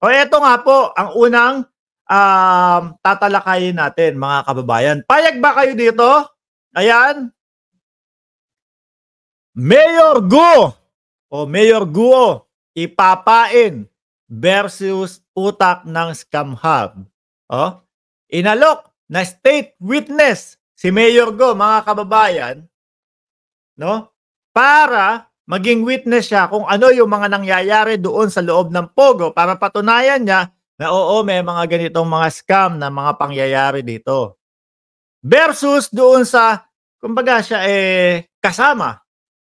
O eto nga po, ang unang um, tatalakayin natin mga kababayan. Payag ba kayo dito? Ayan. Mayor Guo o Mayor Guo ipapain versus utak ng scam hub. O, inalok na state witness si Mayor Go mga kababayan no para maging witness siya kung ano yung mga nangyayari doon sa loob ng Pogo para patunayan niya na oo, may mga ganitong mga scam na mga pangyayari dito. Versus doon sa, kumbaga siya eh, kasama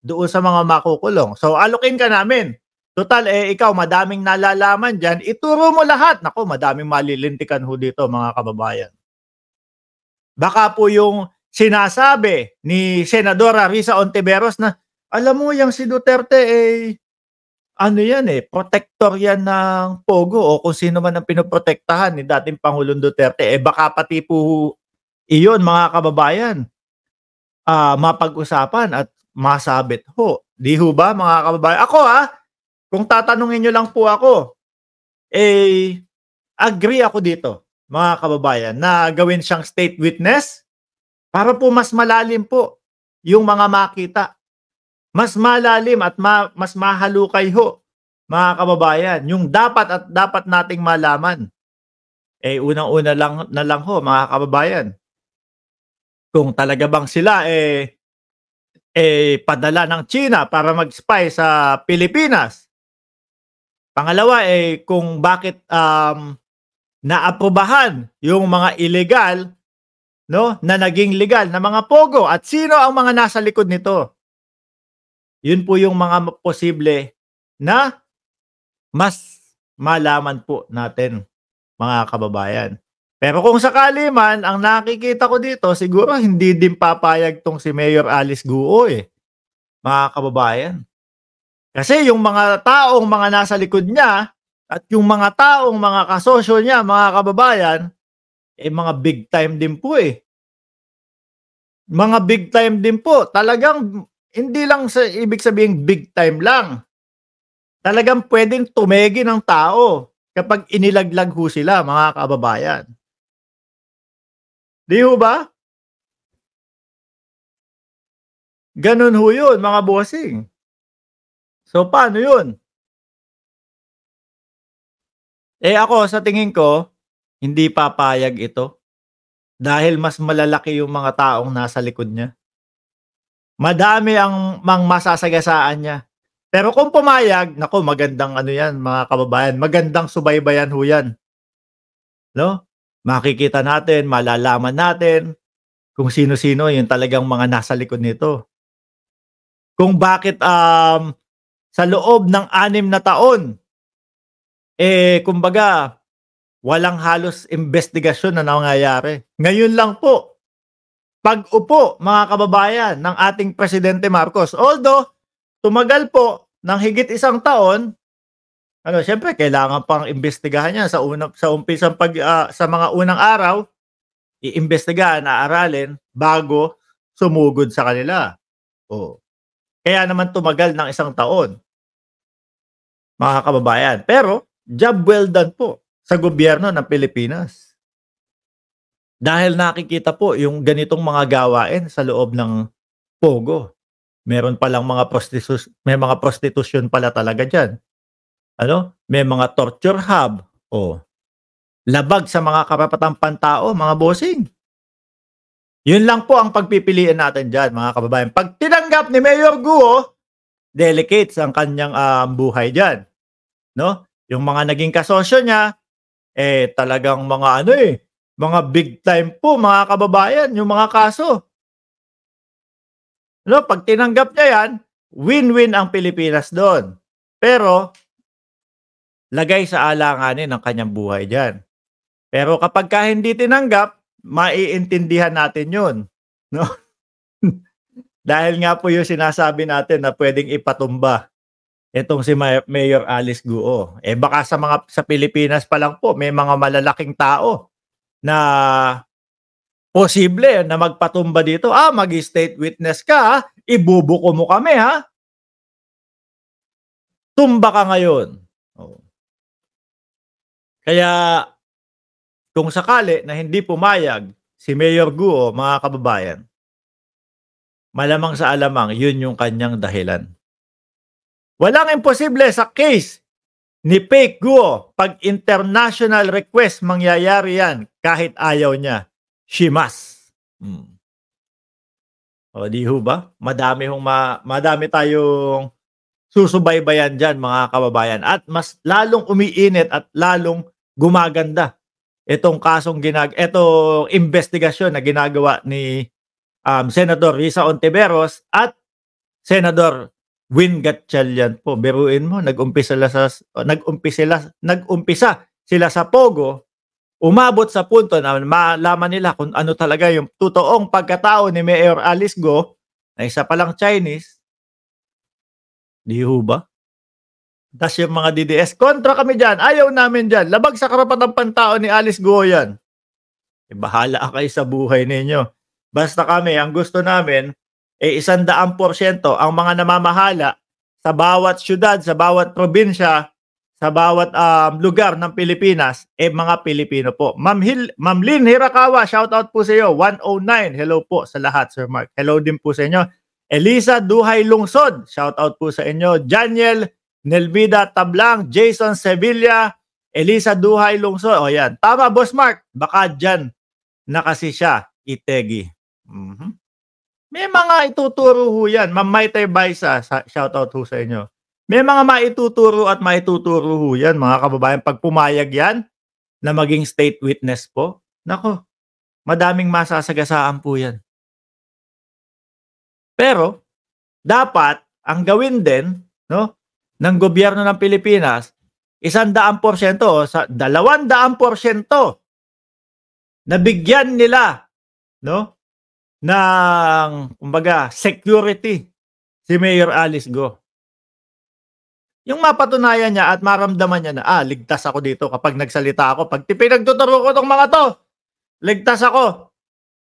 doon sa mga makukulong. So, alukin ka namin. Total, eh, ikaw, madaming nalalaman dyan. Ituro mo lahat. Nako, madaming malilintikan ho dito, mga kababayan. Baka po yung sinasabi ni Senadora Risa Ontiveros na alam mo, yung si Duterte, eh, ano yan eh, protector yan ng Pogo o kung sino man ang pinoprotektahan ni dating Pangulong Duterte. Eh baka pati po iyon mga kababayan uh, mapag-usapan at masabit ho. Di ho ba mga kababayan? Ako ha, kung tatanungin nyo lang po ako, eh agree ako dito mga kababayan na gawin siyang state witness para po mas malalim po yung mga makita mas malalim at ma, mas mahalukay ho, mga kababayan, yung dapat at dapat nating malaman. Eh, unang-una lang, na lang ho, mga kababayan. Kung talaga bang sila, eh, eh, padala ng China para mag-spy sa Pilipinas. Pangalawa, eh, kung bakit um, naaprobahan yung mga illegal no, na naging legal na mga pogo at sino ang mga nasa likod nito. Yun po yung mga posible na mas malaman po natin mga kababayan. Pero kung sakali man, ang nakikita ko dito, siguro hindi din papayag tong si Mayor Alice Guo eh, mga kababayan. Kasi yung mga taong mga nasa likod niya at yung mga taong mga kasosyo niya, mga kababayan, eh mga big time din po eh. Mga big time din po. Talagang hindi lang sa ibig sabihin big time lang. Talagang pwedeng tumegi ng tao kapag inilaglag ho sila, mga kababayan. Di ho ba? Ganun ho yun, mga bossing. So, paano yun? Eh ako, sa tingin ko, hindi papayag ito. Dahil mas malalaki yung mga taong nasa likod niya. Madami ang mang masasagasaan niya. Pero kung pumayag, nako magandang ano yan mga kababayan, magandang subaybayan ho yan. No? Makikita natin, malalaman natin kung sino-sino yung talagang mga nasa likod nito. Kung bakit um, sa loob ng anim na taon, eh kumbaga, walang halos investigasyon na nangyayari. Ngayon lang po, pag-upo mga kababayan ng ating Presidente Marcos. Although, tumagal po ng higit isang taon, ano, syempre kailangan pang imbestigahan 'yan sa unang sa umpisang pag uh, sa mga unang araw, iimbestigahan, aaralin bago sumugod sa kanila. Oh. Kaya naman tumagal ng isang taon. Mga kababayan, pero job well done po sa gobyerno ng Pilipinas. Dahil nakikita po yung ganitong mga gawain sa loob ng Pogo. Meron pa lang mga prostitus may mga prostitution pala talaga diyan. Ano? May mga torture hub o labag sa mga karapatang pantao, mga bossing. Yun lang po ang pagpipilian natin diyan, mga kababayan. Pag tinanggap ni Mayor Guo, delicate ang kanyang uh, buhay diyan. No? Yung mga naging kasosyo niya, eh talagang mga ano eh, mga big time po mga kababayan, yung mga kaso. No, pag tinanggap niya yan, win-win ang Pilipinas doon. Pero, lagay sa alanganin ang kanyang buhay diyan. Pero kapag ka hindi tinanggap, maiintindihan natin yun. No? Dahil nga po yung sinasabi natin na pwedeng ipatumba itong si Mayor Alice Guo. Eh baka sa mga sa Pilipinas pa lang po may mga malalaking tao na posible na magpatumba dito, ah, mag-state witness ka, ah. ibubuko mo kami, ha? Tumba ka ngayon. Oh. Kaya, kung sakali na hindi pumayag si Mayor Guo, mga kababayan, malamang sa alamang, yun yung kanyang dahilan. Walang imposible sa case ni Fake Guo, pag international request, mangyayari yan kahit ayaw niya. She must. Hmm. O di ho ba? Madami, hong ma madami tayong susubaybayan dyan mga kababayan. At mas lalong umiinit at lalong gumaganda itong kasong ginag itong investigasyon na ginagawa ni um, Senator Risa Ontiveros at Senador Win Gatchalian po. Beruin mo, nag-umpisa sila sa nag-umpisa sila, nag-umpisa sila sa Pogo. Umabot sa punto na malaman nila kung ano talaga yung totoong pagkatao ni Mayor Alice Go na isa palang Chinese. Di ho ba? Das yung mga DDS. Kontra kami dyan. Ayaw namin dyan. Labag sa karapatang pantao ni Alice Goyan. E, eh, bahala kayo sa buhay ninyo. Basta kami, ang gusto namin, eh isandaang porsyento ang mga namamahala sa bawat syudad, sa bawat probinsya, sa bawat um, lugar ng Pilipinas, eh mga Pilipino po. Ma'am, Hil- Ma'am Lynn Hirakawa, shout out po sa iyo. 109, hello po sa lahat, Sir Mark. Hello din po sa inyo. Elisa Duhay Lungsod, shout out po sa inyo. Daniel Nelvida Tablang, Jason Sevilla, Elisa Duhay Lungsod. O yan, tama Boss Mark, baka dyan na kasi siya, Itegi. Mm-hmm. May mga ituturo ho yan. Ma'am Maite Baisa, out ho sa inyo. May mga maituturo at maituturo ho yan, mga kababayan. Pag pumayag yan na maging state witness po, nako, madaming masasagasaan po yan. Pero, dapat, ang gawin din, no, ng gobyerno ng Pilipinas, isang daang porsyento, sa dalawang daang porsyento, nabigyan nila, no, ng, kumbaga, security si Mayor Alice Go. Yung mapatunayan niya at maramdaman niya na, ah, ligtas ako dito kapag nagsalita ako. Pag pinagtuturo ko tong mga to, ligtas ako.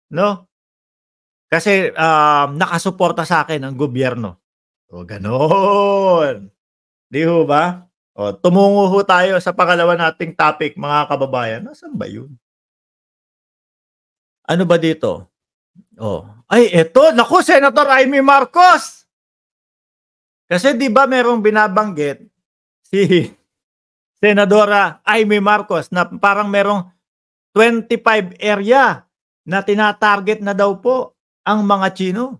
No? Kasi um, uh, nakasuporta sa akin ang gobyerno. O, ganoon. Di ho ba? O, tumungo ho tayo sa pangalawa nating topic, mga kababayan. Nasaan ba yun? Ano ba dito? Oh. Ay, eto. Naku, Senator Amy Marcos! Kasi di ba merong binabanggit si Senadora Amy Marcos na parang merong 25 area na tinatarget na daw po ang mga Chino.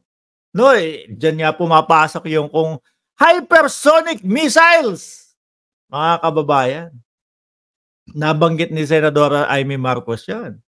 No, eh, dyan nga pumapasok yung kung hypersonic missiles. Mga kababayan, nabanggit ni Senadora Amy Marcos yan.